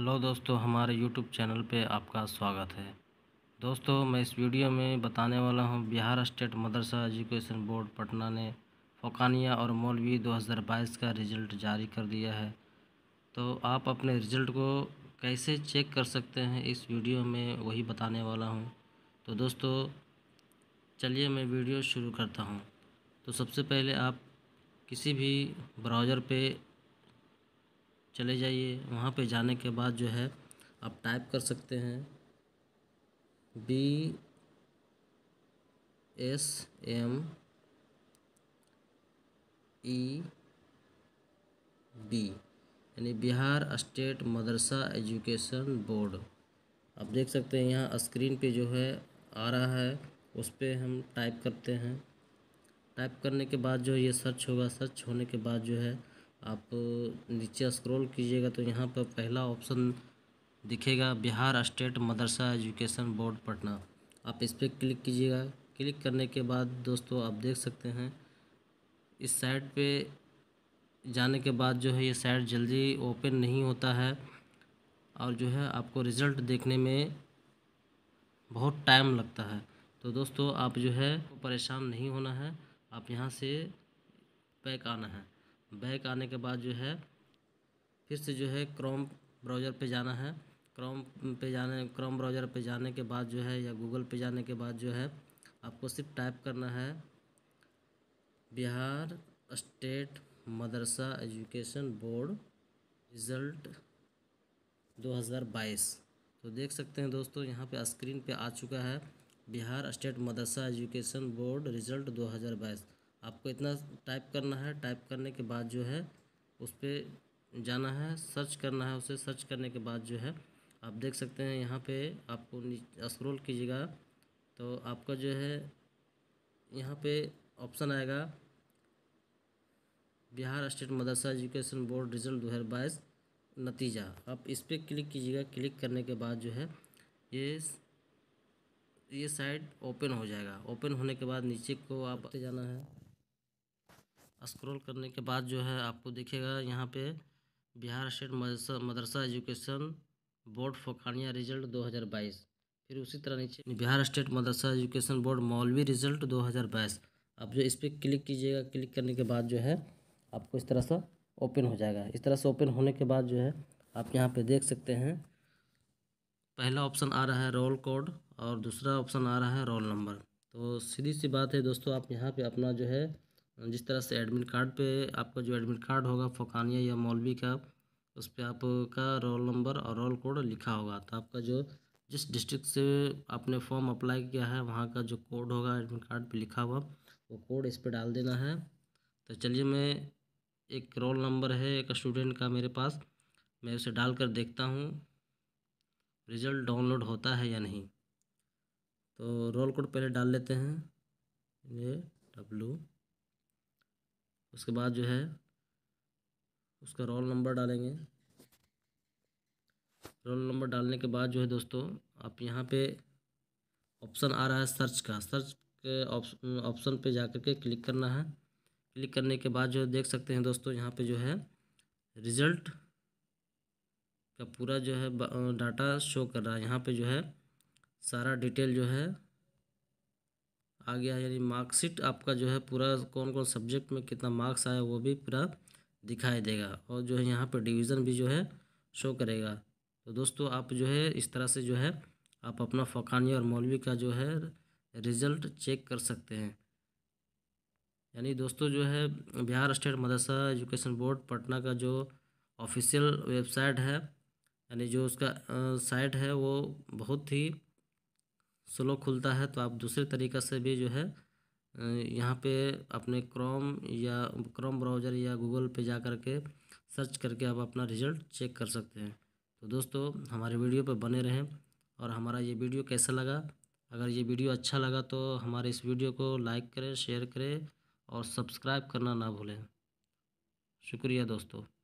hello दोस्तों हमारे YouTube channel पे आपका स्वागत है दोस्तों मैं इस वीडियो में बताने वाला हूँ बिहार स्टेट मदरसा एजुकेशन बोर्ड पटना ने फ़ोकानिया और मौलवी 2022 का रिज़ल्ट जारी कर दिया है तो आप अपने रिज़ल्ट को कैसे चेक कर सकते हैं इस वीडियो में वही बताने वाला हूँ तो दोस्तों चलिए मैं वीडियो शुरू करता हूँ तो सबसे पहले आप किसी भी ब्राउज़र पर चले जाइए वहाँ पे जाने के बाद जो है आप टाइप कर सकते हैं B S M E B यानी बिहार स्टेट मदरसा एजुकेशन बोर्ड आप देख सकते हैं यहाँ स्क्रीन पे जो है आ रहा है उस पर हम टाइप करते हैं टाइप करने के बाद जो ये सर्च होगा सर्च होने के बाद जो है आप नीचे स्क्रॉल कीजिएगा तो यहाँ पर पहला ऑप्शन दिखेगा बिहार स्टेट मदरसा एजुकेशन बोर्ड पटना आप इस पर क्लिक कीजिएगा क्लिक करने के बाद दोस्तों आप देख सकते हैं इस साइट पे जाने के बाद जो है ये साइट जल्दी ओपन नहीं होता है और जो है आपको रिज़ल्ट देखने में बहुत टाइम लगता है तो दोस्तों आप जो है परेशान नहीं होना है आप यहाँ से पैक आना है बैक आने के बाद जो है फिर से जो है क्रोम ब्राउज़र पे जाना है क्रोम पे जाने क्रोम ब्राउज़र पे जाने के बाद जो है या गूगल पे जाने के बाद जो है आपको सिर्फ टाइप करना है बिहार स्टेट मदरसा एजुकेशन बोर्ड रिज़ल्ट 2022 तो देख सकते हैं दोस्तों यहाँ पे स्क्रीन पे आ चुका है बिहार स्टेट मदरसा एजुकेशन बोर्ड रिज़ल्ट दो आपको इतना टाइप करना है टाइप करने के बाद जो है उस पर जाना है सर्च करना है उसे सर्च करने के बाद जो है आप देख सकते हैं यहाँ पे आपको स्क्रॉल कीजिएगा तो आपका जो है यहाँ पे ऑप्शन आएगा बिहार स्टेट मदरसा एजुकेशन बोर्ड रिजल्ट दो हज़ार बाईस नतीजा आप इस पर क्लिक कीजिएगा क्लिक करने के बाद जो है ये ये साइट ओपन हो जाएगा ओपन होने के बाद नीचे को आप जाना है स्क्रॉल करने के बाद जो है आपको दिखेगा यहाँ पे बिहार स्टेट मदरसा मदरसा एजुकेशन बोर्ड फोखानिया रिजल्ट 2022 फिर उसी तरह नीचे बिहार स्टेट मदरसा एजुकेशन बोर्ड मौलवी रिजल्ट 2022 आप जो इस पर क्लिक कीजिएगा क्लिक करने के बाद जो है आपको इस तरह से ओपन हो जाएगा इस तरह से ओपन होने के बाद जो है आप यहाँ पर देख सकते हैं पहला ऑप्शन आ रहा है रोल कोड और दूसरा ऑप्शन आ रहा है रोल नंबर तो सीधी सी बात है दोस्तों आप यहाँ पे अपना जो है जिस तरह से एडमिट कार्ड पे आपका जो एडमिट कार्ड होगा फोकानिया या मौलवी का उस पर आपका रोल नंबर और रोल कोड लिखा होगा तो आपका जो जिस डिस्ट्रिक्ट से आपने फॉर्म अप्लाई किया है वहाँ का जो कोड होगा एडमिट कार्ड पे लिखा हुआ वो कोड इस पर डाल देना है तो चलिए मैं एक रोल नंबर है एक स्टूडेंट का मेरे पास मैं उसे डाल कर देखता हूँ रिज़ल्ट डाउनलोड होता है या नहीं तो रोल कोड पहले डाल लेते हैं ये डब्लू उसके बाद जो है उसका रोल नंबर डालेंगे रोल नंबर डालने के बाद जो है दोस्तों आप यहाँ पे ऑप्शन आ रहा है सर्च का सर्च के ऑप्शन पे जा कर के क्लिक करना है क्लिक करने के बाद जो है देख सकते हैं दोस्तों यहाँ पे जो है रिज़ल्ट का पूरा जो है डाटा शो कर रहा है यहाँ पे जो है सारा डिटेल जो है आ गया है यानी मार्कशीट आपका जो है पूरा कौन कौन सब्जेक्ट में कितना मार्क्स आया वो भी पूरा दिखाई देगा और जो है यहाँ पर डिवीज़न भी जो है शो करेगा तो दोस्तों आप जो है इस तरह से जो है आप अपना फ़कानी और मौलवी का जो है रिज़ल्ट चेक कर सकते हैं यानी दोस्तों जो है बिहार स्टेट मदरसा एजुकेशन बोर्ड पटना का जो ऑफिशियल वेबसाइट है यानी जो उसका साइट है वो बहुत ही स्लो खुलता है तो आप दूसरे तरीक़े से भी जो है यहाँ पे अपने क्रोम या क्रोम ब्राउज़र या गूगल पे जा कर के सर्च करके आप अपना रिज़ल्ट चेक कर सकते हैं तो दोस्तों हमारे वीडियो पर बने रहें और हमारा ये वीडियो कैसा लगा अगर ये वीडियो अच्छा लगा तो हमारे इस वीडियो को लाइक करें शेयर करें और सब्सक्राइब करना ना भूलें शुक्रिया दोस्तों